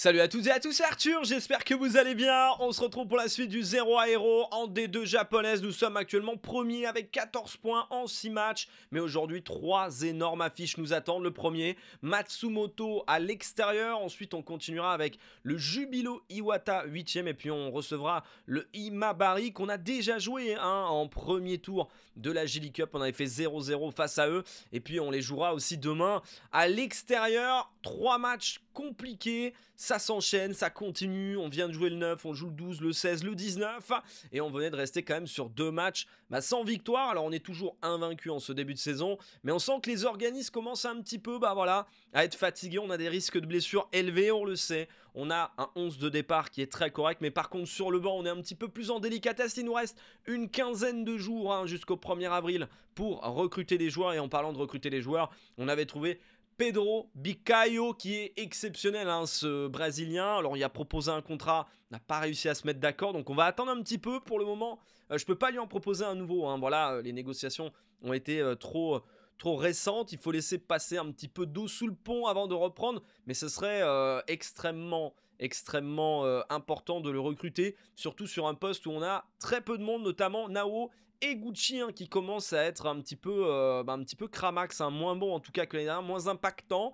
Salut à toutes et à tous, c'est Arthur, j'espère que vous allez bien. On se retrouve pour la suite du 0 à 0 en D2 japonaise. Nous sommes actuellement premiers avec 14 points en 6 matchs. Mais aujourd'hui, trois énormes affiches nous attendent. Le premier, Matsumoto à l'extérieur. Ensuite, on continuera avec le Jubilo Iwata 8ème. Et puis, on recevra le Imabari qu'on a déjà joué hein, en premier tour de la Gilly Cup. On avait fait 0-0 face à eux. Et puis, on les jouera aussi demain à l'extérieur. Trois matchs compliqués ça s'enchaîne, ça continue, on vient de jouer le 9, on joue le 12, le 16, le 19, et on venait de rester quand même sur deux matchs bah, sans victoire, alors on est toujours invaincu en ce début de saison, mais on sent que les organismes commencent un petit peu bah, voilà, à être fatigués, on a des risques de blessures élevés, on le sait, on a un 11 de départ qui est très correct, mais par contre sur le banc on est un petit peu plus en délicatesse, il nous reste une quinzaine de jours hein, jusqu'au 1er avril pour recruter des joueurs, et en parlant de recruter des joueurs, on avait trouvé Pedro Bicaio qui est exceptionnel, hein, ce Brésilien. Alors il a proposé un contrat, n'a pas réussi à se mettre d'accord, donc on va attendre un petit peu pour le moment. je euh, je peux pas lui en proposer un nouveau. Hein. Voilà, euh, les négociations ont été euh, trop trop il faut laisser passer un petit peu d'eau sous le pont avant de reprendre, mais ce serait extrêmement, extrêmement important de le recruter, surtout sur un poste où on a très peu de monde, notamment Nao et Gucci hein, qui commence à être un petit peu, euh, bah, un petit peu cramax, hein. moins bon en tout cas que l'année dernière, moins impactant.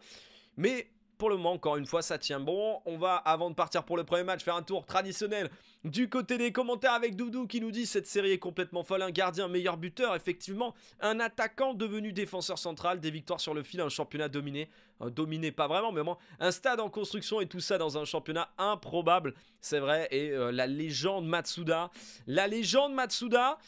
Mais pour le moment, encore une fois, ça tient bon. On va, avant de partir pour le premier match, faire un tour traditionnel du côté des commentaires avec Doudou qui nous dit cette série est complètement folle. Un gardien meilleur buteur, effectivement, un attaquant devenu défenseur central, des victoires sur le fil, un championnat dominé, euh, dominé pas vraiment, mais bon, un stade en construction et tout ça dans un championnat improbable, c'est vrai. Et euh, la légende Matsuda, la légende Matsuda.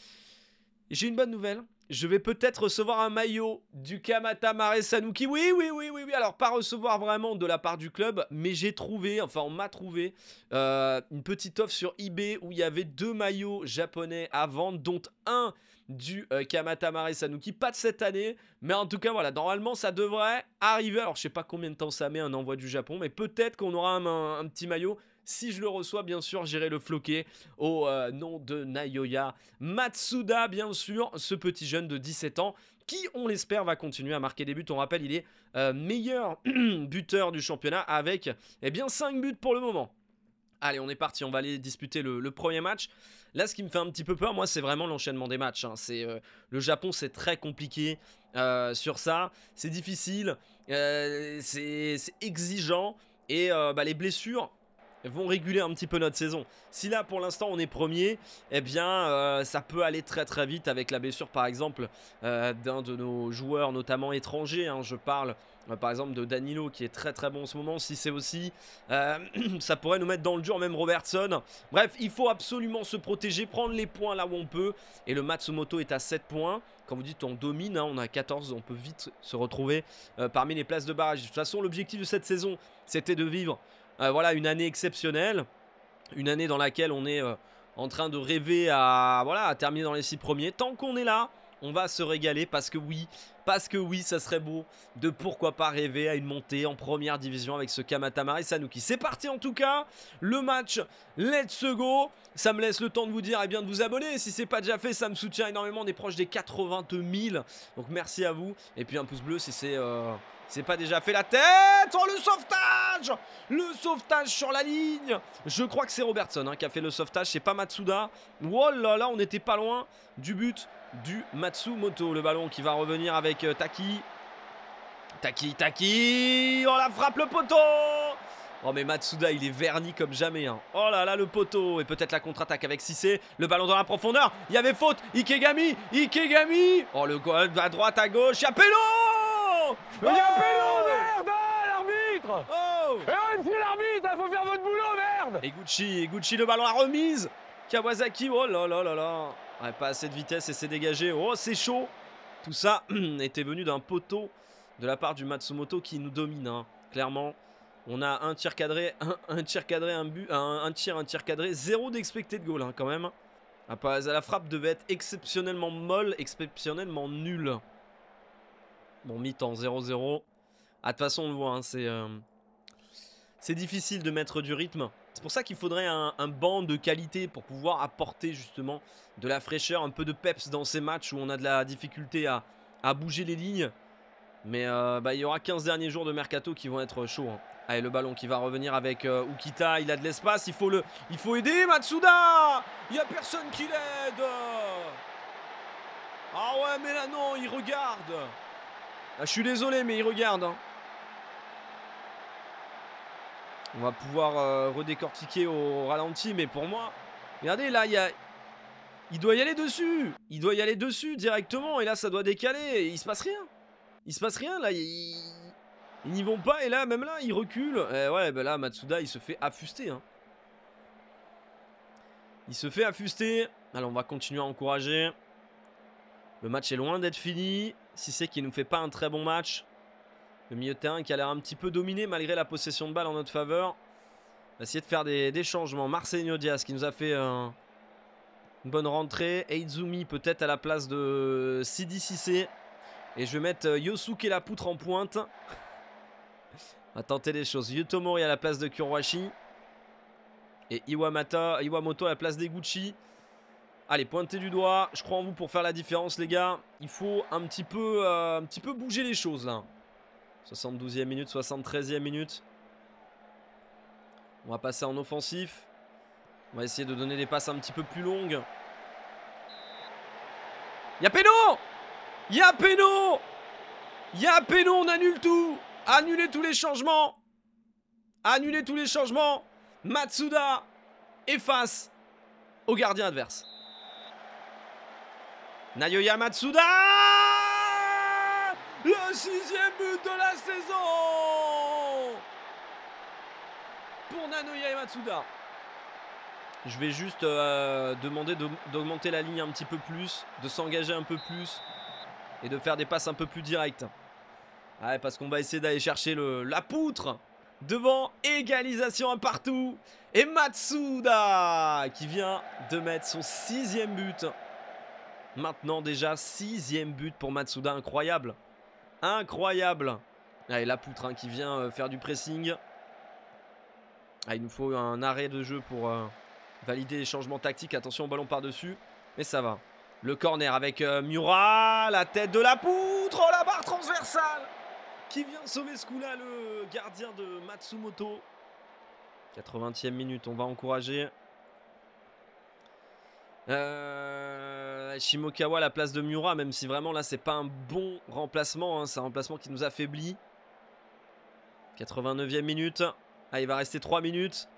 J'ai une bonne nouvelle. Je vais peut-être recevoir un maillot du Kamata Sanuki. Oui, oui, oui, oui, oui. Alors, pas recevoir vraiment de la part du club, mais j'ai trouvé, enfin, on m'a trouvé euh, une petite offre sur eBay où il y avait deux maillots japonais à vendre, dont un du euh, Kamatamare Sanuki. Pas de cette année, mais en tout cas, voilà, normalement, ça devrait arriver. Alors, je sais pas combien de temps ça met un envoi du Japon, mais peut-être qu'on aura un petit maillot. Si je le reçois, bien sûr, j'irai le floquer au euh, nom de Nayoya Matsuda, bien sûr, ce petit jeune de 17 ans qui, on l'espère, va continuer à marquer des buts. On rappelle, il est euh, meilleur buteur du championnat avec eh bien, 5 buts pour le moment. Allez, on est parti, on va aller disputer le, premier match. Là, ce qui me fait un petit peu peur, moi, c'est vraiment l'enchaînement des matchs. Hein. Euh, le Japon, c'est très compliqué sur ça. C'est difficile, c'est exigeant. Et bah, les blessures, vont réguler un petit peu notre saison. Si là pour l'instant on est premier, eh bien euh, ça peut aller très très vite avec la blessure par exemple euh, d'un de nos joueurs, notamment étrangers. Hein. Je parle euh, par exemple de Danilo qui est très très bon en ce moment. Si c'est aussi, ça pourrait nous mettre dans le dur, même Robertson. Bref, il faut absolument se protéger, prendre les points là où on peut. Et le Matsumoto est à 7 points. Quand vous dites on domine, hein, on a 14, on peut vite se retrouver parmi les places de barrage. De toute façon, l'objectif de cette saison, c'était de vivre euh, voilà, une année exceptionnelle, une année dans laquelle on est euh, en train de rêver à, voilà, terminer dans les six premiers. Tant qu'on est là, on va se régaler parce que oui, parce que oui, ça serait beau de pourquoi pas rêver à une montée en première division avec ce et Sanuki. C'est parti en tout cas, le match, let's go Ça me laisse le temps de vous dire et eh bien de vous abonner, si c'est pas déjà fait, ça me soutient énormément, on est proche des 80 000, donc merci à vous, et puis un pouce bleu si c'est... Euh, c'est pas déjà fait la tête Oh le sauvetage Le sauvetage sur la ligne Je crois que c'est Robertson hein, qui a fait le sauvetage, c'est pas Matsuda. Oh là là, on n'était pas loin du but du Matsumoto. Le ballon qui va revenir avec euh, Taki. Taki, Taki Oh la frappe le poteau Oh mais Matsuda il est verni comme jamais hein. Oh là là le poteau et peut-être la contre-attaque avec Sissé Le ballon dans la profondeur Il y avait faute Ikegami Ikegami Oh le goal euh, à droite à gauche Y oh Yapello merde hein, L'arbitre Oh eh, si l'arbitre Faut faire votre boulot merde Et Gucci, le ballon à remise Kawasaki Oh là là là là Ouais, pas assez de vitesse et c'est dégagé. Oh, c'est chaud Tout ça était venu d'un poteau de la part du Matsumoto qui nous domine, hein, clairement. On a un tir cadré, un, tir cadré, un but, un, tir, un tir cadré, zéro d'expecté de goal hein, quand même. À hein. ah, la frappe devait être exceptionnellement molle, exceptionnellement nulle. Bon, mi-temps, 0-0. Ah, de toute façon, on le voit, euh, c'est difficile de mettre du rythme c'est pour ça qu'il faudrait un, banc de qualité pour pouvoir apporter justement de la fraîcheur, un peu de peps dans ces matchs où on a de la difficulté à, bouger les lignes. Mais euh, bah, il y aura 15 derniers jours de mercato qui vont être chauds. Hein. Allez, le ballon qui va revenir avec euh, Ukita. Il a de l'espace. Il faut le, il faut aider Matsuda. Il n'y a personne qui l'aide. Ah ouais, mais là non, il regarde. Ah, je suis désolé, mais il regarde. Hein. On va pouvoir euh, redécortiquer au ralenti, mais pour moi, regardez, là, il y a... Il doit y aller dessus Il doit y aller dessus directement, et là, ça doit décaler, et il se passe rien Il se passe rien, là, Ils n'y vont pas, et là, même là, il recule. Et eh ouais, ben là, Matsuda, il se fait affuster. Hein. Il se fait affuster. Alors, on va continuer à encourager. Le match est loin d'être fini. Si c'est qu'il ne nous fait pas un très bon match, le milieu terrain qui a l'air un petit peu dominé malgré la possession de balle en notre faveur. On va essayer de faire des, changements. Marseille Diaz qui nous a fait une bonne rentrée. Eizumi peut-être à la place de Sidi Sissé. Et je vais mettre euh, Yosuke la poutre en pointe. On va tenter des choses. Yutomori à la place de Kuroashi. Et Iwamata, Iwamoto à la place des Gucci. Allez, pointez du doigt. Je crois en vous pour faire la différence, les gars. Il faut un petit peu, euh, un petit peu bouger les choses, là. 72e minute, 73e minute. On va passer en offensif. On va essayer de donner des passes un petit peu plus longues. Y'a péno Y'a péno Y'a péno, on annule tout Annulez tous les changements Annulez tous les changements Matsuda efface au gardien adverse. Nayoya Matsuda le sixième but de la saison pour Nanoya et Matsuda. Je vais juste euh, demander d'augmenter la ligne un petit peu plus, de s'engager un peu plus et de faire des passes un peu plus directes. parce qu'on va essayer d'aller chercher la poutre devant égalisation un partout. Et Matsuda qui vient de mettre son sixième but. Maintenant déjà sixième but pour Matsuda, incroyable. Incroyable. Allez, ah, la poutre hein, qui vient euh, faire du pressing. Ah, il nous faut un arrêt de jeu pour euh, valider les changements tactiques. Attention au ballon par-dessus. Mais ça va. Le corner avec euh, Mura La tête de la poutre. Oh, la barre transversale qui vient sauver ce coup-là, le gardien de Matsumoto. 80e minute, on va encourager. Euh, Shimokawa à la place de Miura, même si vraiment là c'est pas un bon remplacement, hein. c'est un remplacement qui nous affaiblit. 89e minute. Ah, il va rester 3 minutes.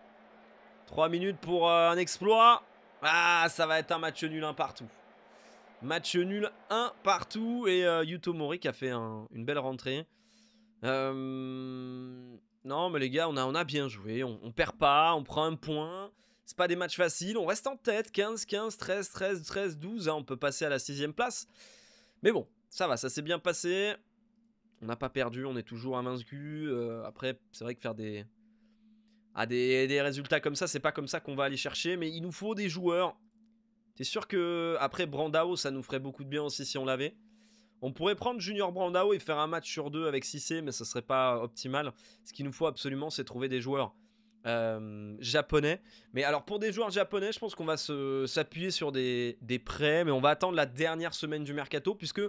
3 minutes pour euh, un exploit. Ah, ça va être un match nul un partout. Match nul un partout. Et euh, Yuto Mori qui a fait une belle rentrée. Euh, non, mais les gars, on a, on a bien joué. On, on perd pas, on prend un point. C'est pas des matchs faciles, on reste en tête, 15, 15, 13, 13, 13, 12, on peut passer à la sixième place. Mais bon, ça va, ça s'est bien passé. On n'a pas perdu, on est toujours à mince Euh, après, c'est vrai que faire des... Ah, des, résultats comme ça, c'est pas comme ça qu'on va aller chercher, mais il nous faut des joueurs. C'est sûr que après Brandao, ça nous ferait beaucoup de bien aussi si on l'avait. On pourrait prendre Junior Brandao et faire un match sur deux avec Cissé, mais ça serait pas optimal. Ce qu'il nous faut absolument, c'est trouver des joueurs. Euh, japonais. Mais alors pour des joueurs japonais, je pense qu'on va s'appuyer sur des, prêts, mais on va attendre la dernière semaine du mercato, puisque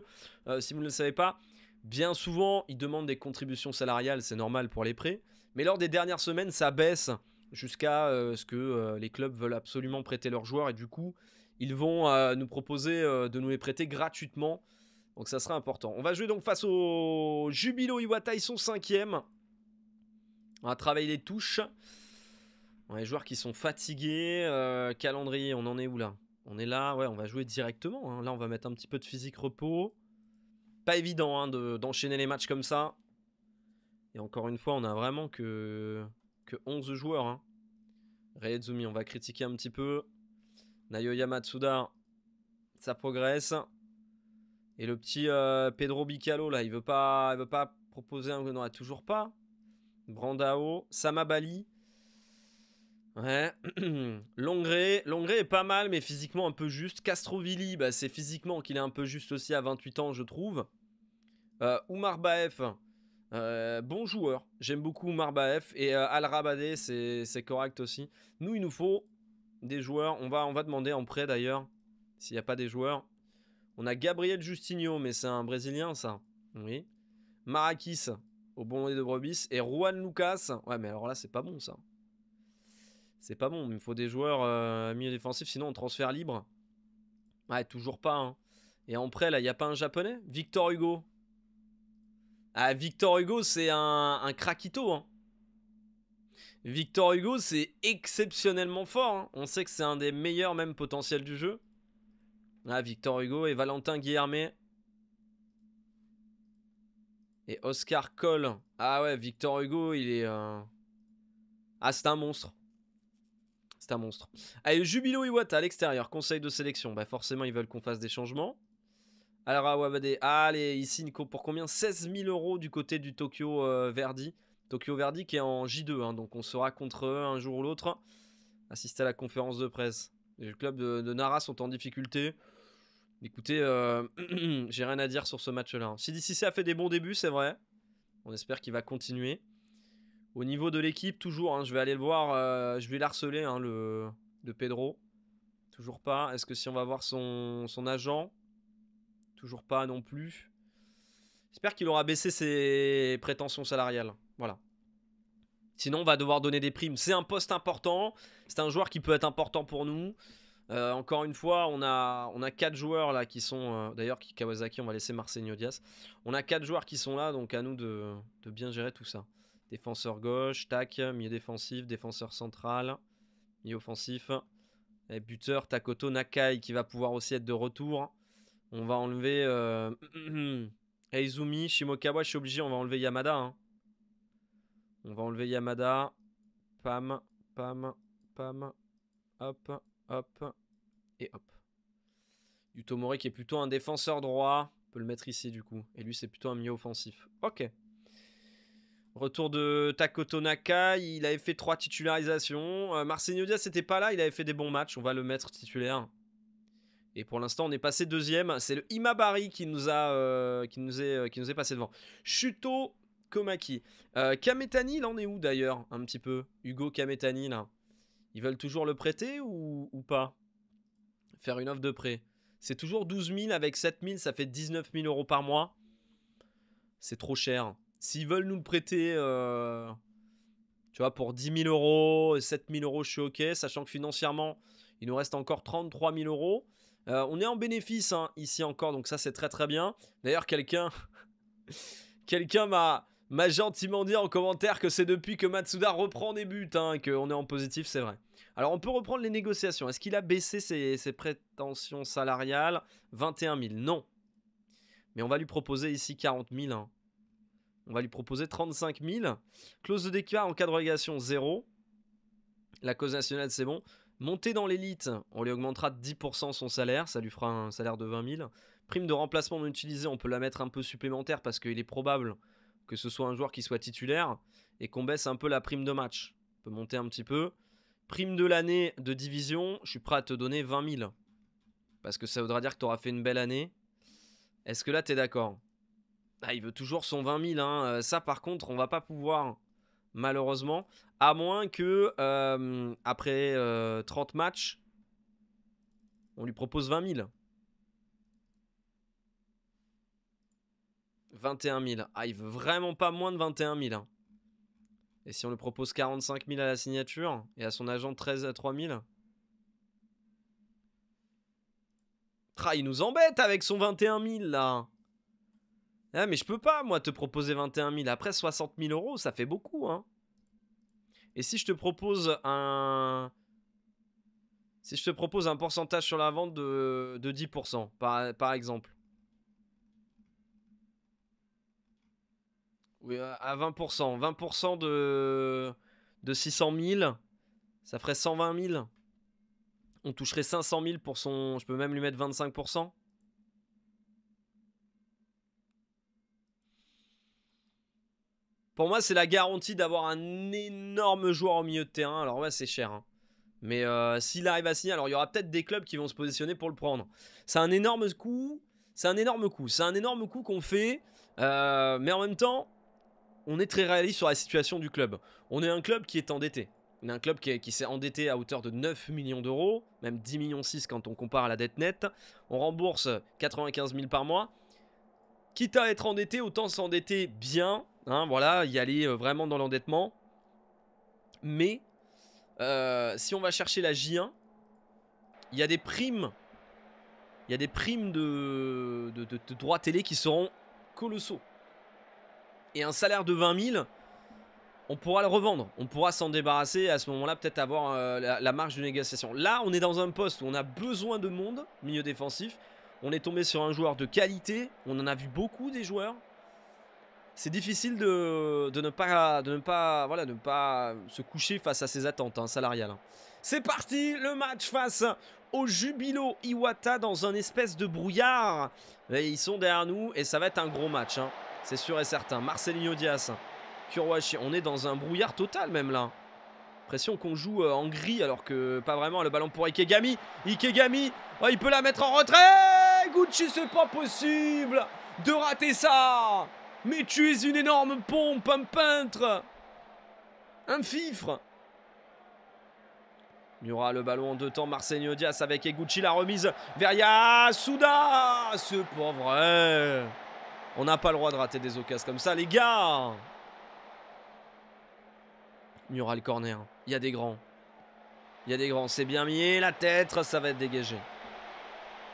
euh, si vous ne le savez pas, bien souvent ils demandent des contributions salariales, c'est normal pour les prêts. Mais lors des dernières semaines, ça baisse jusqu'à euh, ce que les clubs veulent absolument prêter leurs joueurs, et du coup, ils vont nous proposer de nous les prêter gratuitement. Donc ça sera important. On va jouer donc face au Jubilo Iwata, ils sont cinquième. On va travailler les touches. Les joueurs qui sont fatigués, euh, calendrier, on en est où là On est là, ouais, on va jouer directement. Hein. Là, on va mettre un petit peu de physique repos. Pas évident hein, d'enchaîner les matchs comme ça. Et encore une fois, on a vraiment que, que 11 joueurs. Hein. on va critiquer un petit peu. Nayoya Matsuda, ça progresse. Et le petit euh, Pedro Bicalo, là, il veut pas, il veut pas proposer un... Non, toujours pas. Brandao, Samabali. Ouais. Longré. Longré est pas mal, mais physiquement un peu juste. Castrovilli, bah, c'est physiquement qu'il est un peu juste aussi à 28 ans, je trouve. Euh, Oumar Baef, euh, bon joueur. J'aime beaucoup Oumar Baef. Et euh, Al rabade c'est correct aussi. Nous, il nous faut des joueurs. On va, on va demander en prêt d'ailleurs, s'il n'y a pas des joueurs. On a Gabriel Justinho, mais c'est un Brésilien, ça. Oui. Marakis, au bon de brebis. Et Juan Lucas. Ouais, mais alors là, c'est pas bon, ça. C'est pas bon. Il me faut des joueurs mieux milieu défensif, sinon on transfert libre. Ouais, toujours pas. Hein. Et en prêt, là, il n'y a pas un japonais Victor Hugo. Ah, Victor Hugo, c'est un, un craquito. Hein. Victor Hugo, c'est exceptionnellement fort. Hein. On sait que c'est un des meilleurs, même potentiels du jeu. Ah, Victor Hugo et Valentin Guillermet. Et Oscar Cole. Ah ouais, Victor Hugo, il est. Euh, ah, c'est un monstre un monstre. Allez, Jubilo Iwata à l'extérieur, conseil de sélection. Bah forcément, ils veulent qu'on fasse des changements. Alors, ah, Wabade, allez, ici, pour combien 16 000 euros du côté du Tokyo euh, Verdi. Tokyo Verdi qui est en J2, hein, donc on sera contre eux un jour ou l'autre. Assister à la conférence de presse. Les clubs de, Nara sont en difficulté. Écoutez, euh, j'ai rien à dire sur ce match-là. Hein. Si d'ici a fait des bons débuts, c'est vrai. On espère qu'il va continuer. Au niveau de l'équipe, toujours, hein, je vais aller le voir, euh, je vais l'harceler, hein, le, de Pedro. Toujours pas. Est-ce que si on va voir son, son agent Toujours pas non plus. J'espère qu'il aura baissé ses prétentions salariales. Voilà. Sinon, on va devoir donner des primes. C'est un poste important. C'est un joueur qui peut être important pour nous. Euh, encore une fois, on a, on a quatre joueurs là qui sont. Euh, d'ailleurs, Kawasaki, on va laisser Marseille Diaz. On a quatre joueurs qui sont là, donc à nous de bien gérer tout ça. Défenseur gauche, tac, milieu défensif, défenseur central, milieu offensif. buteur, Takoto Nakai qui va pouvoir aussi être de retour. On va enlever euh, Eizumi, Shimokawa, je suis obligé, on va enlever Yamada. Hein. On va enlever Yamada. Pam, pam, pam. Hop, hop et hop. Yutomori qui est plutôt un défenseur droit. On peut le mettre ici du coup. Et lui c'est plutôt un milieu offensif. Ok. Retour de Takoto Naka, il avait fait trois titularisations. Euh, c'était Diaz pas là, il avait fait des bons matchs, on va le mettre titulaire. Et pour l'instant, on est passé deuxième. C'est le Imabari qui nous, a, euh, qui, nous est, euh, qui nous est passé devant. Chuto Komaki. Euh, Kametani, il en est où d'ailleurs Un petit peu. Hugo Kametani, là. Ils veulent toujours le prêter ou, ou pas Faire une offre de prêt. C'est toujours 12 000 avec 7 000, ça fait 19 000 euros par mois. C'est trop cher. S'ils veulent nous le prêter, euh, tu vois, pour 10 000 euros, 7 000 euros, je suis OK, sachant que financièrement, il nous reste encore 33 000 euros. Euh, on est en bénéfice hein, ici encore, donc ça c'est très très bien. D'ailleurs, quelqu'un quelqu'un m'a, gentiment dit en commentaire que c'est depuis que Matsuda reprend des buts hein, qu'on est en positif, c'est vrai. Alors on peut reprendre les négociations. Est-ce qu'il a baissé ses, ses prétentions salariales 21 000 Non. Mais on va lui proposer ici 40 000. Hein. On va lui proposer 35 000. Clause de départ en cas de relégation, 0. La cause nationale, c'est bon. Monter dans l'élite, on lui augmentera de 10% son salaire, ça lui fera un salaire de 20 000. Prime de remplacement non utilisée, on peut la mettre un peu supplémentaire parce qu'il est probable que ce soit un joueur qui soit titulaire et qu'on baisse un peu la prime de match. On peut monter un petit peu. Prime de l'année de division, je suis prêt à te donner 20 000. Parce que ça voudra dire que tu auras fait une belle année. Est-ce que là, tu es d'accord ah, il veut toujours son 20 000. Hein. Euh, ça, par contre, on va pas pouvoir, malheureusement. À moins que, euh, après 30 euh, matchs, on lui propose 20 000. 21 000. Ah, il veut vraiment pas moins de 21 000. Hein. Et si on lui propose 45 000 à la signature et à son agent 13 à 3 000 Tra, il nous embête avec son 21 000 là. Ah, mais je peux pas, moi, te proposer 21 000. Après, 60 000 euros, ça fait beaucoup, hein. Et si je te propose un... Si je te propose un pourcentage sur la vente de, 10%, par, exemple. Oui, à 20%. 20% de, de 600 000, ça ferait 120 000. On toucherait 500 000 pour son... Je peux même lui mettre 25%. Pour moi, c'est la garantie d'avoir un énorme joueur au milieu de terrain. Alors ouais, c'est cher. Hein. Mais euh, s'il arrive à signer, alors il y aura peut-être des clubs qui vont se positionner pour le prendre. C'est un énorme coup. C'est un énorme coup. C'est un énorme coup qu'on fait. Euh, mais en même temps, on est très réaliste sur la situation du club. On est un club qui est endetté. On est un club qui, s'est endetté à hauteur de 9 millions d'euros, même 10 millions 6 quand on compare à la dette nette. On rembourse 95 000 par mois. Quitte à être endetté, autant s'endetter bien Hein, voilà, y aller euh, vraiment dans l'endettement. Mais euh, si on va chercher la J1, il y a des primes. Il y a des primes de, de, droits télé qui seront colossaux. Et un salaire de 20 000, on pourra le revendre. On pourra s'en débarrasser. à ce moment-là, peut-être avoir euh, la, marge de négociation. Là, on est dans un poste où on a besoin de monde, milieu défensif. On est tombé sur un joueur de qualité. On en a vu beaucoup des joueurs c'est difficile de, ne pas, de, ne pas, voilà, ne pas se coucher face à ses attentes hein, salariales. Hein. C'est parti, le match face au Jubilo Iwata dans un espèce de brouillard. ils sont derrière nous et ça va être un gros match, hein. c'est sûr et certain. Marcelinho Dias. Kurwashi. on est dans un brouillard total même là. Pression qu'on joue euh, en gris alors que pas vraiment le ballon pour Ikegami. Ikegami, oh, il peut la mettre en retrait Gucci, c'est pas possible de rater ça mais tu es une énorme pompe, un peintre Un fifre Miura le ballon en deux temps, Marseille Dias avec Eguchi la remise vers Yasuda Ce pauvre hein. On n'a pas le droit de rater des occasions comme ça les gars Miura le corner, il y a des grands. Il y a des grands, c'est bien mis, la tête, ça va être dégagé.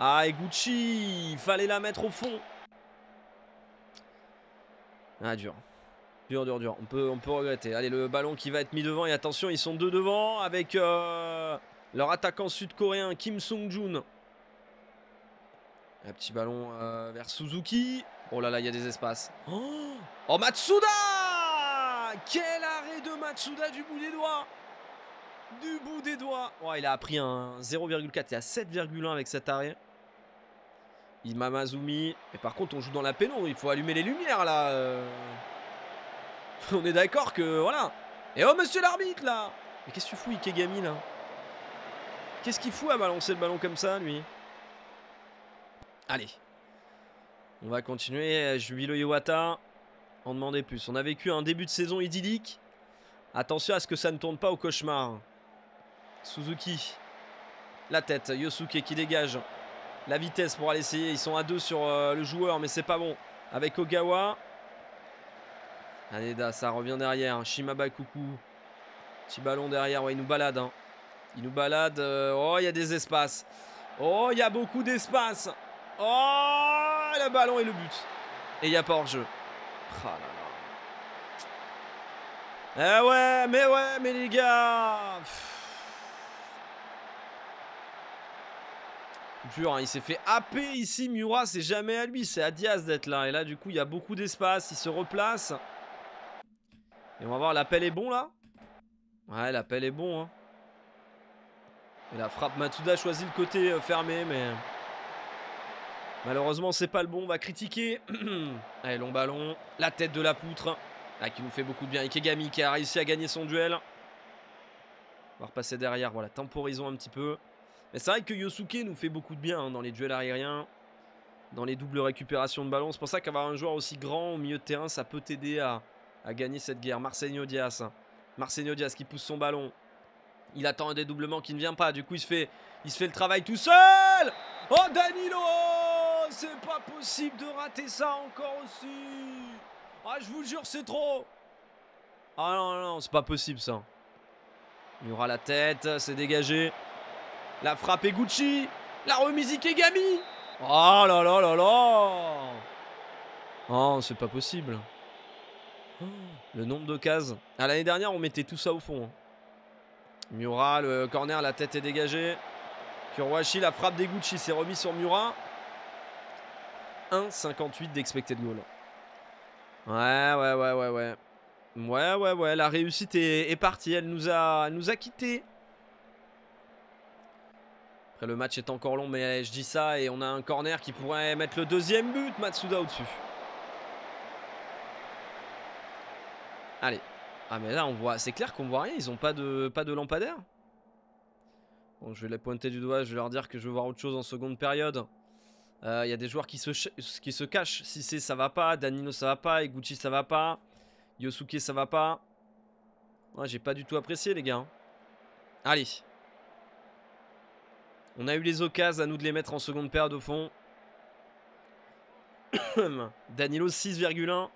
Ah Eguchi, fallait la mettre au fond. Ah, dur. Dur, dur, dur. On peut, on peut regretter. Allez, le ballon qui va être mis devant. Et attention, ils sont deux devant avec euh, leur attaquant sud-coréen Kim sung joon Un petit ballon euh, vers Suzuki. Oh là là, il y a des espaces. Oh, oh, Matsuda Quel arrêt de Matsuda du bout des doigts Du bout des doigts oh, Il a pris un 0,4 et à 7,1 avec cet arrêt. Imamazumi. Et par contre, on joue dans la pénombre. Il faut allumer les lumières, là. Euh. on est d'accord que... Voilà. Et oh, monsieur l'arbitre, là Mais qu'est-ce que tu fous, Ikegami, là Qu'est-ce qu'il fout à balancer le ballon comme ça, lui Allez. On va continuer. Jubilo Iwata. On demandait plus. On a vécu un début de saison idyllique. Attention à ce que ça ne tourne pas au cauchemar. Suzuki. La tête. Yosuke qui dégage la vitesse pour aller essayer. Ils sont à deux sur euh, le joueur, mais c'est pas bon. Avec Ogawa. Aneda, ça revient derrière. Shimaba, coucou. Petit ballon derrière. Ouais, il nous balade. Hein. Il nous balade. Euh, oh, il y a des espaces. Oh, il y a beaucoup d'espace. Oh, le ballon et le but. Et il n'y a pas hors-jeu. Oh là là. Eh ouais, mais ouais, mais les gars. Hein. Il s'est fait happer ici, Murat. C'est jamais à lui, c'est à Diaz d'être là. Et là, du coup, il y a beaucoup d'espace. Il se replace. Et on va voir, l'appel est bon là Ouais, l'appel est bon. Hein. Et la frappe, Matuda choisit choisi le côté euh, fermé, mais. Malheureusement, c'est pas le bon. On va critiquer. Allez, long ballon. La tête de la poutre. Là, qui nous fait beaucoup de bien. Ikegami qui a réussi à gagner son duel. On va repasser derrière. Voilà, temporisons un petit peu c'est vrai que Yosuke nous fait beaucoup de bien hein, dans les duels aériens, dans les doubles récupérations de ballon. C'est pour ça qu'avoir un joueur aussi grand au milieu de terrain, ça peut t'aider à, gagner cette guerre. Marcelino hein. Diaz. qui pousse son ballon. Il attend un dédoublement qui ne vient pas. Du coup, il se fait, il se fait le travail tout seul. Oh, Danilo oh, C'est pas possible de rater ça encore aussi. Ah, je vous le jure, c'est trop. Ah non, non, non c'est pas possible ça. Il aura la tête, c'est dégagé. La frappe est Gucci. La remise Ikegami. Oh là là là là Oh, c'est pas possible. le nombre de cases. À ah, l'année dernière, on mettait tout ça au fond. Hein. Mura, le corner, la tête est dégagée. Kurwashi, la frappe des Gucci s'est remis sur Mura. 1,58 d'expected goal. Ouais, ouais, ouais, ouais, ouais. Ouais, ouais, ouais. La réussite est, partie. Elle nous a, elle nous a quittés. Après, le match est encore long, mais je dis ça et on a un corner qui pourrait mettre le deuxième but. Matsuda au-dessus. Allez. Ah, mais là, on voit. C'est clair qu'on voit rien. Ils ont pas de, pas de lampadaire. Bon, je vais les pointer du doigt. Je vais leur dire que je veux voir autre chose en seconde période. Euh, il y a des joueurs qui se, qui se cachent. Si c'est ça va pas, Danino ça va pas, Eguchi ça va pas, Yosuke ça va pas. Ouais, J'ai pas du tout apprécié les gars. Allez, on a eu les occasions à nous de les mettre en seconde paire de fond. Danilo 6,1.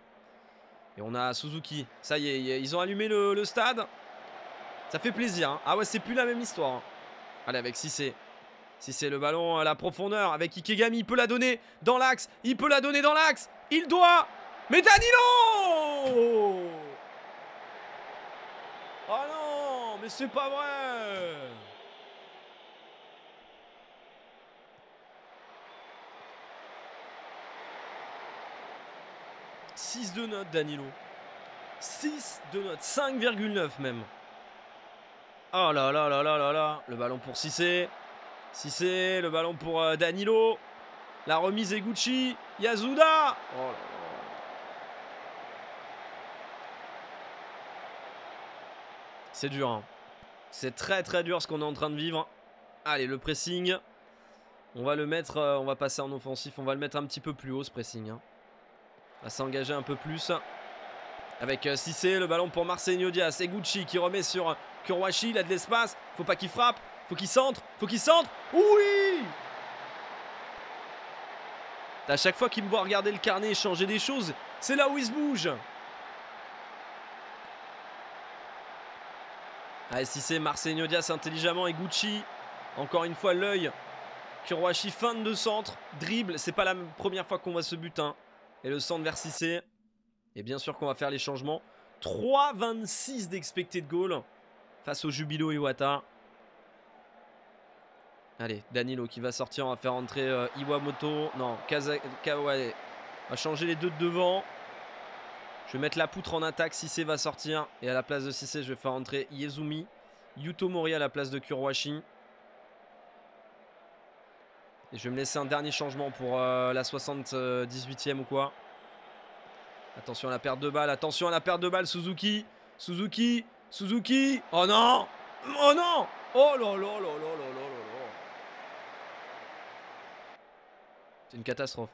Et on a Suzuki. Ça y est, ils ont allumé le, stade. Ça fait plaisir. Hein. Ah ouais, c'est plus la même histoire. Hein. Allez, avec si c'est le ballon à la profondeur. Avec Ikegami, il peut la donner dans l'axe. Il peut la donner dans l'axe. Il doit. Mais Danilo Oh non, mais c'est pas vrai 6 de notes Danilo. 6 de notes 5,9 même. Oh là là là là là là, le ballon pour Cissé. Cissé, le ballon pour euh, Danilo. La remise est Gucci. Yazuda. Oh C'est dur. Hein. C'est très très dur ce qu'on est en train de vivre. Allez, le pressing. On va le mettre, euh, on va passer en offensif. On va le mettre un petit peu plus haut ce pressing. Hein va s'engager un peu plus. Avec euh, Cissé, le ballon pour Marseille Et Gucci qui remet sur euh, Kurwashi. Il a de l'espace. Faut pas qu'il frappe. Faut qu'il centre. Faut qu'il centre. Oui À chaque fois qu'il me voit regarder le carnet et changer des choses, c'est là où il se bouge. Allez, Sissé, Marseille Diaz intelligemment. Et Gucci. encore une fois, l'œil. Kurwashi, fin de centre. Dribble. C'est pas la première fois qu'on voit ce butin. Hein. Et le centre vers Cissé. Et bien sûr qu'on va faire les changements. 3,26 de goal face au Jubilo Iwata. Allez, Danilo qui va sortir. On va faire entrer euh, Iwamoto. Non, Kaza Kawale. On va changer les deux de devant. Je vais mettre la poutre en attaque. Cissé va sortir. Et à la place de Cissé, je vais faire entrer Yezumi. Yuto Mori à la place de Kurwashi. Et je vais me laisser un dernier changement pour euh, la 78e ou quoi. Attention à la perte de balle, attention à la perte de balle, Suzuki. Suzuki, Suzuki. Oh non Oh non Oh là là là là là là là C'est une catastrophe.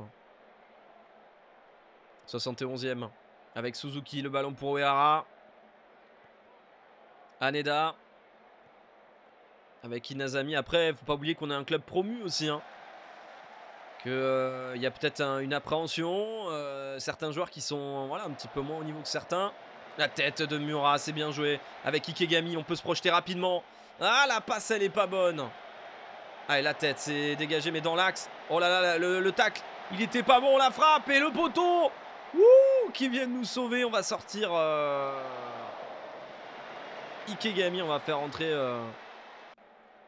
71e. Hein. Avec Suzuki, le ballon pour Uehara. Aneda. Avec Inazami. Après, faut pas oublier qu'on est un club promu aussi. Hein qu'il euh, y a peut-être une appréhension, euh, certains joueurs qui sont voilà, un petit peu moins au niveau que certains. La tête de Murat, c'est bien joué. Avec Ikegami, on peut se projeter rapidement. Ah, la passe, elle est pas bonne. Ah, la tête, c'est dégagé, mais dans l'axe. Oh là là, le, tac il était pas bon, la frappe et le poteau. Wouh, qui vient de nous sauver. On va sortir euh, Ikegami, on va faire entrer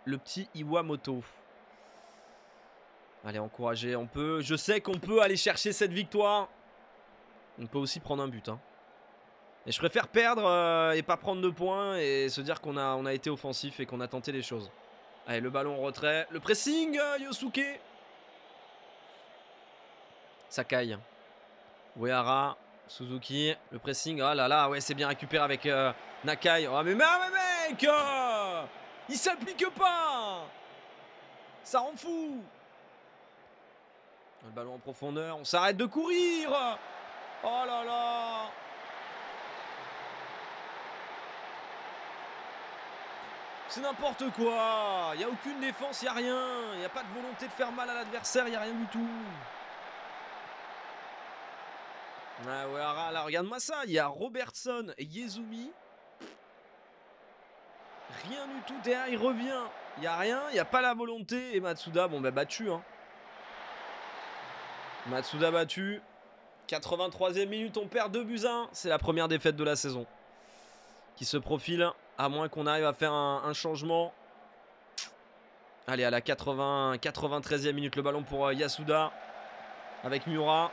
le petit Iwamoto. Allez, encourager, on peut. Je sais qu'on peut aller chercher cette victoire. On peut aussi prendre un but. Hein. Et je préfère perdre euh, et pas prendre de points et se dire qu'on a, on a été offensif et qu'on a tenté les choses. Allez, le ballon en retrait. Le pressing, euh, Yosuke. Sakai. Uehara. Suzuki. Le pressing. Ah là là, ouais, c'est bien récupéré avec euh, Nakai. Oh, mais, mais, mec Il s'applique pas Ça rend fou le ballon en profondeur, on s'arrête de courir Oh là là C'est n'importe quoi Il n'y a aucune défense, il n'y a rien Il n'y a pas de volonté de faire mal à l'adversaire, il n'y a rien du tout Ah ouais, là, regarde-moi ça Il y a Robertson et Yezumi. Rien du tout derrière, il revient Il n'y a rien, il n'y a pas la volonté, et Matsuda, bon bah battu hein Matsuda battu. 83e minute, on perd 2 buts 1. C'est la première défaite de la saison qui se profile, à moins qu'on arrive à faire un, changement. Allez, à la 80, 93e minute, le ballon pour euh, Yasuda avec Mura.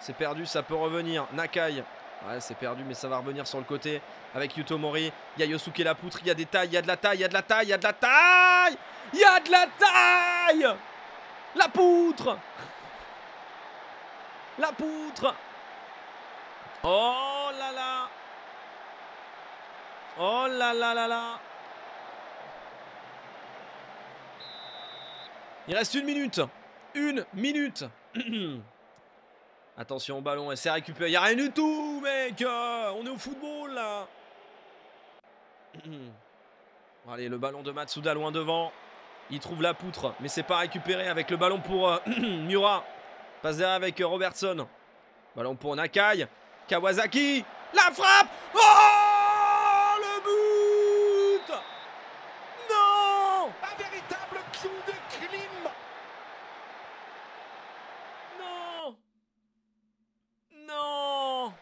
C'est perdu, ça peut revenir. Nakai. Ouais, c'est perdu, mais ça va revenir sur le côté avec Yutomori. Y'a y a Yosuke la poutre, il y a des tailles, il y a de la taille, il y a de la taille, il y a de la taille Il a de la taille La poutre la poutre Oh là là Oh là là là là Il reste une minute Une minute Attention au ballon, elle s'est récupérée. Il a rien du tout, mec euh, On est au football, là Allez, le ballon de Matsuda loin devant. Il trouve la poutre, mais c'est pas récupéré avec le ballon pour euh, Mura. Passe derrière avec euh, Robertson. Ballon pour Nakai. Kawasaki. La frappe Oh Le but Non Un véritable coup de clim Non Non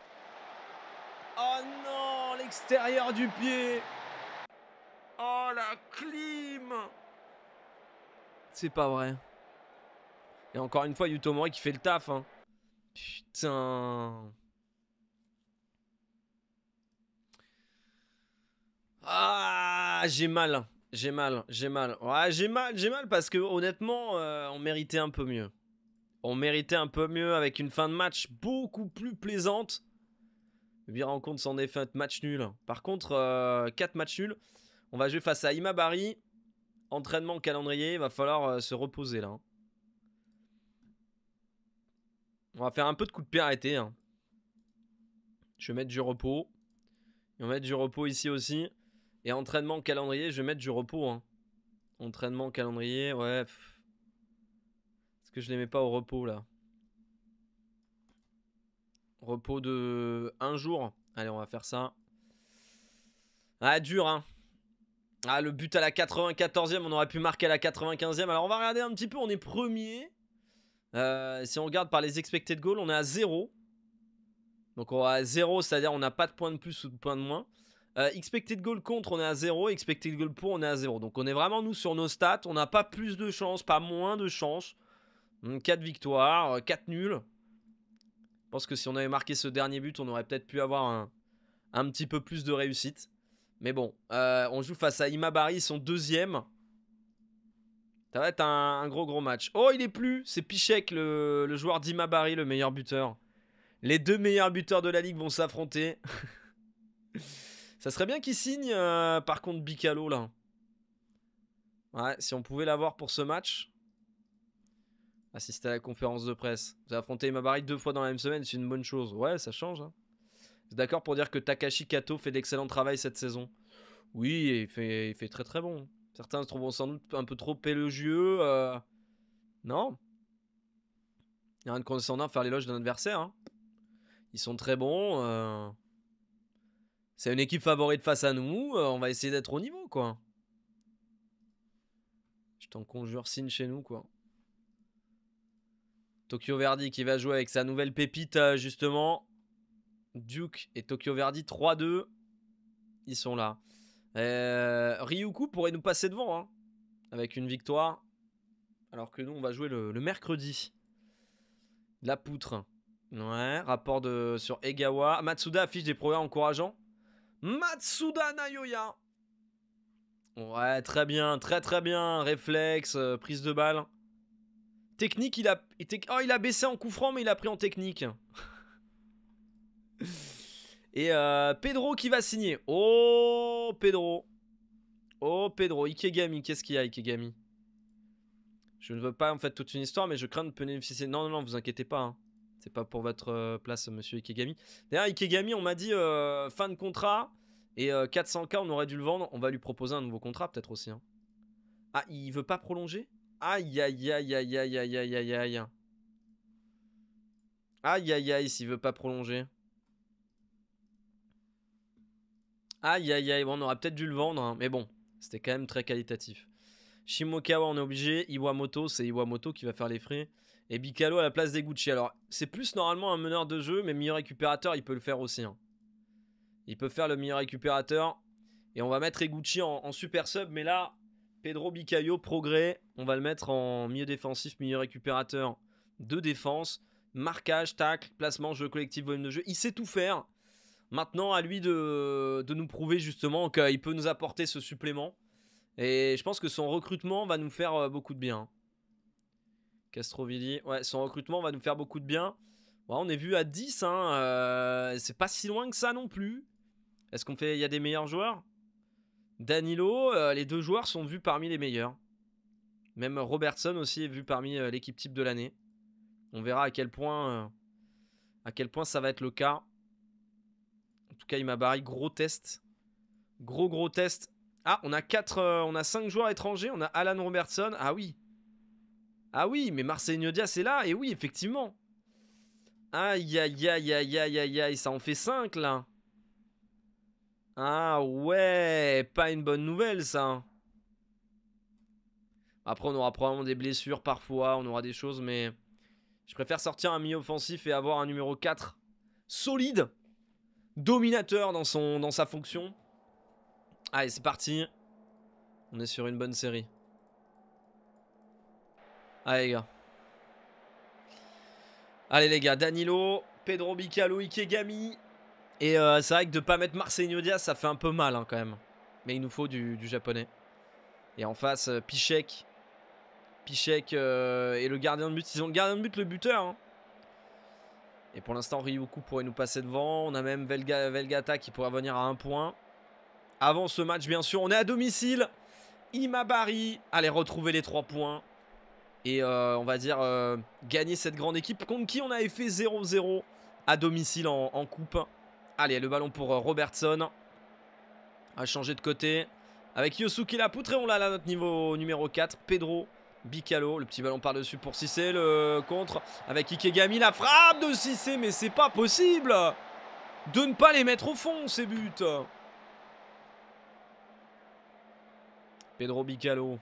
Oh non L'extérieur du pied Oh la clim C'est pas vrai. Et encore une fois, Yuto Mori qui fait le taf. Hein. Putain. Ah, j'ai mal. J'ai mal, j'ai mal. Ouais, j'ai mal, j'ai mal parce que honnêtement, euh, on méritait un peu mieux. On méritait un peu mieux avec une fin de match beaucoup plus plaisante. Bien rencontre s'en est fait match nul. Par contre, 4 euh, matchs nuls. On va jouer face à Imabari. Entraînement calendrier, il va falloir euh, se reposer là. Hein. On va faire un peu de coup de pied arrêté. Hein. Je vais mettre du repos. on va mettre du repos ici aussi. Et entraînement calendrier, je vais mettre du repos. Hein. Entraînement calendrier, ouais. Est-ce que je les mets pas au repos là Repos de un jour. Allez, on va faire ça. Ah, dur, hein. Ah, le but à la 94e, on aurait pu marquer à la 95e. Alors, on va regarder un petit peu, on est premier. Euh, si on regarde par les expected goals, on est à 0. Donc on est à 0, c'est-à-dire on n'a pas de point de plus ou de point de moins. Euh, expected goal contre, on est à 0. Expected goal pour, on est à 0. Donc on est vraiment, nous, sur nos stats. On n'a pas plus de chances, pas moins de chances. 4 hmm, victoires, 4 euh, nuls. Je pense que si on avait marqué ce dernier but, on aurait peut-être pu avoir un, petit peu plus de réussite. Mais bon, on joue face à Imabari, son deuxième. Ça va être un, gros gros match. Oh, il est plus, c'est Pichek, le, joueur d'Imabari, le meilleur buteur. Les deux meilleurs buteurs de la ligue vont s'affronter. ça serait bien qu'il signe, euh, par contre, Bicalo, là. Ouais, si on pouvait l'avoir pour ce match. Assister à la conférence de presse. Vous avez affronté Imabari deux fois dans la même semaine, c'est une bonne chose. Ouais, ça change. Hein. D'accord pour dire que Takashi Kato fait d'excellent travail cette saison. Oui, il fait, il fait très très bon. Certains se trouvent sans doute un peu trop élogieux. Euh. Non. Il n'y a rien de condescendant à faire l'éloge d'un adversaire. Hein. Ils sont très bons. Euh. C'est une équipe favorite face à nous. Euh, on va essayer d'être au niveau, quoi. Je t'en conjure, signe chez nous, quoi. Tokyo Verdi qui va jouer avec sa nouvelle pépite, justement. Duke et Tokyo Verdi 3-2. Ils sont là. Euh, Ryuku pourrait nous passer devant hein, avec une victoire. Alors que nous, on va jouer le, mercredi. La poutre. Ouais, rapport de, sur Egawa. Matsuda affiche des progrès encourageants. Matsuda Nayoya. Ouais, très bien, très très bien. Réflexe, euh, prise de balle. Technique, il a, oh, il a baissé en coup franc, mais il a pris en technique. Et euh, Pedro qui va signer. Oh, Pedro. Oh, Pedro. Ikegami, qu'est-ce qu'il y a, Ikegami Je ne veux pas, en fait, toute une histoire, mais je crains de bénéficier... Non, non, non, vous inquiétez pas. Hein. C'est pas pour votre euh, place, monsieur Ikegami. D'ailleurs, Ikegami, on m'a dit euh, fin de contrat. Et 400K, on aurait dû le vendre. On va lui proposer un nouveau contrat, peut-être aussi. Hein. Ah, il veut pas prolonger Aïe, aïe, aïe, aïe, aïe, aïe, aïe, aïe, aïe. Aïe, aïe, aïe, s'il veut pas prolonger. Aïe aïe aïe, bon, on aurait peut-être dû le vendre, hein, mais bon, c'était quand même très qualitatif. Shimokawa, on est obligé. Iwamoto, c'est Iwamoto qui va faire les frais. Et Bicalo à la place des Alors, c'est plus normalement un meneur de jeu, mais meilleur récupérateur, il peut le faire aussi. Hein. Il peut faire le meilleur récupérateur. Et on va mettre Eguchi en, super sub, mais là, Pedro Bicayo, progrès. On va le mettre en milieu défensif, milieu récupérateur de défense. Marquage, tacle, placement, jeu collectif, volume de jeu. Il sait tout faire. Maintenant, à lui de, nous prouver justement qu'il peut nous apporter ce supplément. Et je pense que son recrutement va nous faire euh, beaucoup de bien. Castrovilli, ouais, son recrutement va nous faire beaucoup de bien. on est vu à 10, hein, euh, c'est pas si loin que ça non plus. Est-ce qu'on fait, il y a des meilleurs joueurs Danilo, euh, les deux joueurs sont vus parmi les meilleurs. Même Robertson aussi est vu parmi l'équipe type de l'année. On verra à quel point ça va être le cas tout cas, il m'a barré. Gros test. Gros, gros test. Ah, on a euh, on a 5 joueurs étrangers. On a Alan Robertson. Ah oui. Ah oui, mais Marseille Diaz est là. Et oui, effectivement. Aïe, aïe, aïe, aïe, aïe, aïe, aïe. Ça en fait 5, là. Ah ouais, pas une bonne nouvelle, ça. Après, on aura probablement des blessures parfois. On aura des choses, mais... Je préfère sortir un milieu offensif et avoir un numéro 4 solide dominateur dans, son, dans sa fonction. Allez, c'est parti. On est sur une bonne série. Allez, les gars. Allez, les gars. Danilo, Pedro Bicalo, Ikegami. Et euh, c'est vrai que de pas mettre Marseille Diaz, ça fait un peu mal hein, quand même. Mais il nous faut du, japonais. Et en face, euh, Pichek. Pichek euh, et le gardien de but. Ils ont le gardien de but, le buteur. Hein. Et pour l'instant, Ryuku pourrait nous passer devant. On a même Velgata qui pourrait venir à un point. Avant ce match, bien sûr, on est à domicile. Imabari allez retrouver les trois points. Et euh, on va dire euh, gagner cette grande équipe contre qui on avait fait 0-0 à domicile en, coupe. Allez, le ballon pour euh, Robertson. A changer de côté. Avec Yosuke Lapoutre, on l'a là, notre niveau numéro 4. Pedro Bicalo, le petit ballon par-dessus pour Cissé, le contre avec Ikegami, la frappe de Cissé, mais c'est pas possible de ne pas les mettre au fond ces buts. Pedro Bicalo.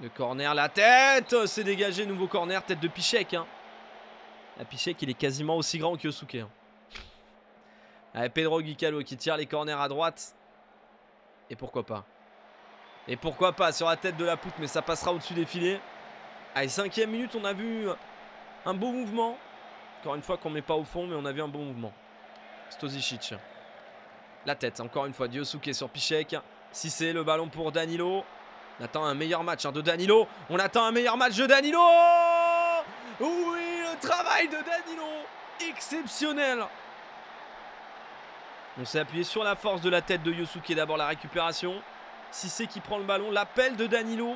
Le corner, la tête, c'est dégagé, nouveau corner, tête de Pichek. Hein. La ah, Pichek, il est quasiment aussi grand que Yosuke. Hein. Pedro Bicalo qui tire les corners à droite. Et pourquoi pas et pourquoi pas sur la tête de la poutre, mais ça passera au-dessus des filets. Allez, cinquième minute, on a vu un beau mouvement. Encore une fois qu'on met pas au fond, mais on a vu un beau mouvement. Stozicic. La tête, encore une fois, Diosuke sur Pichek. Si c'est le ballon pour Danilo. On attend un meilleur match hein, de Danilo. On attend un meilleur match de Danilo Oui, le travail de Danilo Exceptionnel On s'est appuyé sur la force de la tête de Yosuke. D'abord la récupération. Si c'est qui prend le ballon. L'appel de Danilo.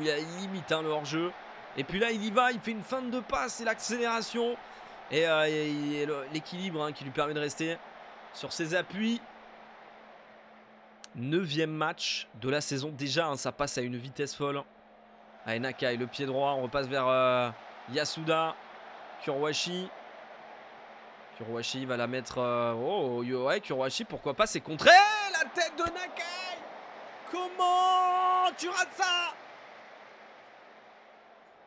il limite hein, le hors-jeu. Et puis là, il y va. Il fait une fin de passe et l'accélération. Et, euh, l'équilibre hein, qui lui permet de rester sur ses appuis. Neuvième match de la saison. Déjà, hein, ça passe à une vitesse folle. et le pied droit. On repasse vers euh, Yasuda. Kurwashi. Kurwashi va la mettre. Euh, oh, ouais, Kurwashi, pourquoi pas C'est contré La tête de Nakai Comment tu rates ça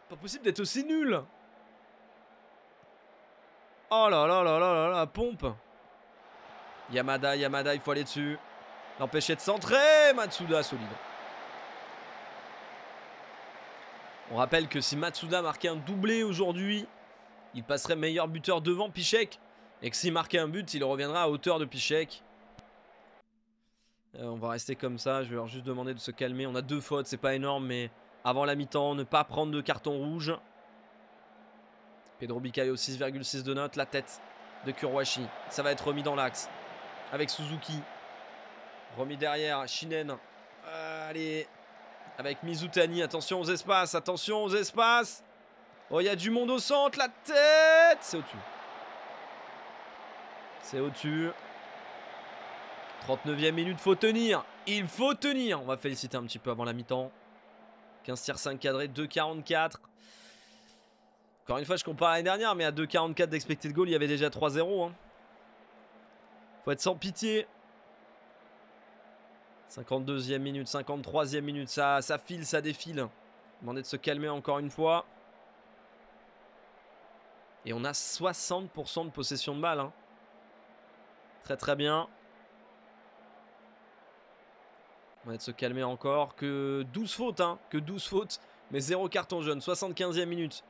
Pas possible d'être aussi nul Oh là là là là là pompe Yamada, Yamada, il faut aller dessus. L'empêcher de centrer, Matsuda solide. On rappelle que si Matsuda marquait un doublé aujourd'hui, il passerait meilleur buteur devant Pichek. Et que s'il marquait un but, il reviendra à hauteur de Pichek. Euh, on va rester comme ça. Je vais leur juste demander de se calmer. On a deux fautes, c'est pas énorme, mais avant la mi-temps, ne pas prendre de carton rouge. Pedro Bicayo, 6,6 de note. La tête de Kurwashi. Ça va être remis dans l'axe avec Suzuki. Remis derrière, Shinen. Euh, allez, avec Mizutani. Attention aux espaces, attention aux espaces. Oh, il y a du monde au centre, la tête C'est au-dessus. C'est au-dessus. 39e minute, faut tenir. Il faut tenir. On va féliciter un petit peu avant la mi-temps. 15 tirs 5 cadrés, 2,44. Encore une fois, je compare à l'année dernière, mais à 2,44 de goal, il y avait déjà 3-0. Hein. Faut être sans pitié. 52e minute, 53e minute, ça, ça file, ça défile. Demandez de se calmer encore une fois. Et on a 60% de possession de balle. Hein. Très très bien. On va se calmer encore. Que 12 fautes, hein. Que 12 fautes. Mais zéro carton jaune. 75e minute.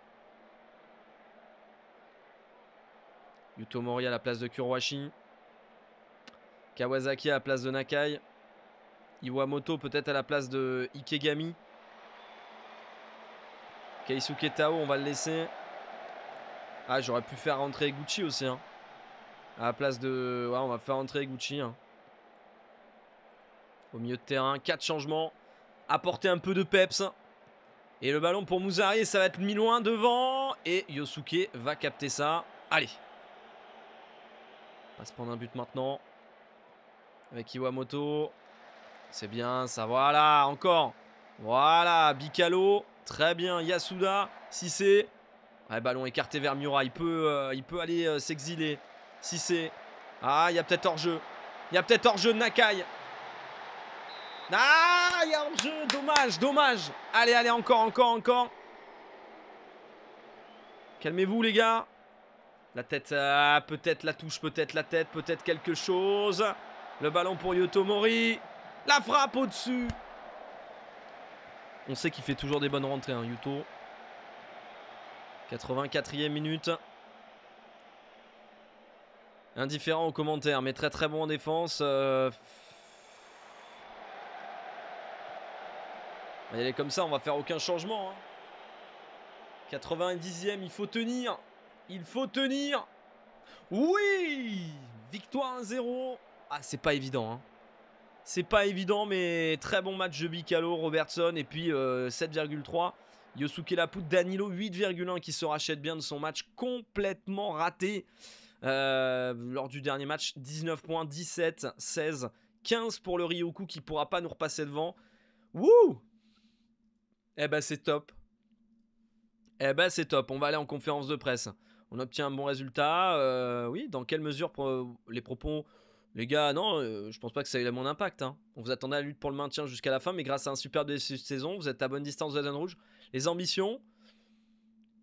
Yuto Mori à la place de Kuroashi. Kawasaki à la place de Nakai. Iwamoto peut-être à la place de Ikegami. Keisuke Tao, on va le laisser. Ah, j'aurais pu faire rentrer Gucci aussi. Hein. À la place de... on va faire rentrer Gucci. Hein au milieu de terrain. Quatre changements. Apporter un peu de peps. Et le ballon pour Mouzari, ça va être mis loin devant. Et Yosuke va capter ça. Allez. On va se prendre un but maintenant. Avec Iwamoto. C'est bien ça. Voilà, encore. Voilà, Bicalo. Très bien. Yasuda. c'est Ouais, ballon écarté vers Miura. Il peut, euh, il peut aller euh, s'exiler. s'exiler. c'est, Ah, il y a peut-être hors-jeu. Il y a peut-être hors-jeu de Nakai. Ah, il y a un jeu, dommage, dommage. Allez, allez, encore, encore, encore. Calmez-vous, les gars. La tête, euh, peut-être la touche, peut-être la tête, peut-être quelque chose. Le ballon pour Mori La frappe au-dessus. On sait qu'il fait toujours des bonnes rentrées, hein, Yuto. 84e minute. Indifférent aux commentaires, mais très très bon en défense. Euh, va est comme ça, on va faire aucun changement. 90e, hein. il faut tenir. Il faut tenir. Oui Victoire 1-0. Ah, c'est pas évident. Hein. C'est pas évident, mais très bon match de Bicalo, Robertson, et puis 7,3. Euh, Yosuke Laput, Danilo 8,1 qui se rachète bien de son match complètement raté. Euh, lors du dernier match, 19 points, 17, 16, 15 pour le Ryoku qui pourra pas nous repasser devant. Wouh eh ben c'est top. Eh ben c'est top. On va aller en conférence de presse. On obtient un bon résultat. Euh, oui, dans quelle mesure les propos les gars, non, euh, je pense pas que ça ait mon impact. Hein. On vous attendait à la lutte pour le maintien jusqu'à la fin, mais grâce à un super début de saison, vous êtes à bonne distance de la zone rouge. Les ambitions,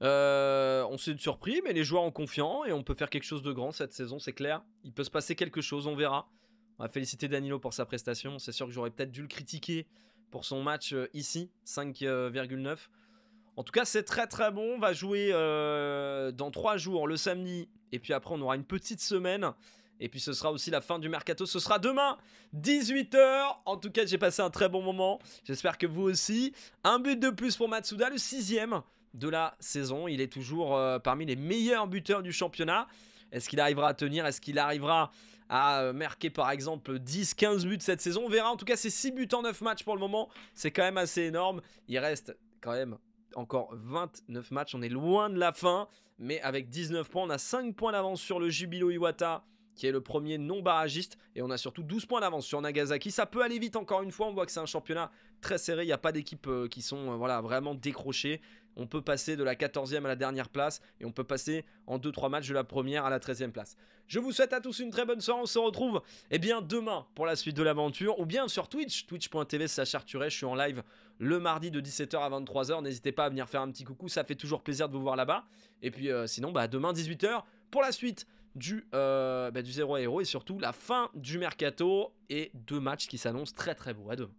euh, on s'est surpris, mais les joueurs ont confiant et on peut faire quelque chose de grand cette saison, c'est clair. Il peut se passer quelque chose, on verra. On va féliciter Danilo pour sa prestation. C'est sûr que j'aurais peut-être dû le critiquer pour son match euh, ici, 5,9. En tout cas, c'est très très bon. On va jouer euh, dans trois jours, le samedi. Et puis après, on aura une petite semaine. Et puis ce sera aussi la fin du mercato. Ce sera demain, 18h. En tout cas, j'ai passé un très bon moment. J'espère que vous aussi. Un but de plus pour Matsuda, le sixième de la saison. Il est toujours euh, parmi les meilleurs buteurs du championnat. Est-ce qu'il arrivera à tenir Est-ce qu'il arrivera a euh, marqué par exemple 10-15 buts cette saison. On verra. En tout cas, c'est 6 buts en 9 matchs pour le moment. C'est quand même assez énorme. Il reste quand même encore 29 matchs. On est loin de la fin. Mais avec 19 points, on a 5 points d'avance sur le Jubilo Iwata qui est le premier non-barragiste. Et on a surtout 12 points d'avance sur Nagasaki. Ça peut aller vite encore une fois. On voit que c'est un championnat très serré. Il n'y a pas d'équipe euh, qui sont euh, voilà, vraiment décrochées on peut passer de la 14e à la dernière place et on peut passer en 2-3 matchs de la première à la 13e place. Je vous souhaite à tous une très bonne soirée. On se retrouve eh bien, demain pour la suite de l'aventure ou bien sur Twitch, twitch.tv Arturé, Je suis en live le mardi de 17h à 23h. N'hésitez pas à venir faire un petit coucou, ça fait toujours plaisir de vous voir là-bas. Et puis euh, sinon, bah, demain 18h pour la suite du, euh, bah, du 0 à Héros et surtout la fin du mercato et deux matchs qui s'annoncent très très beaux. À deux.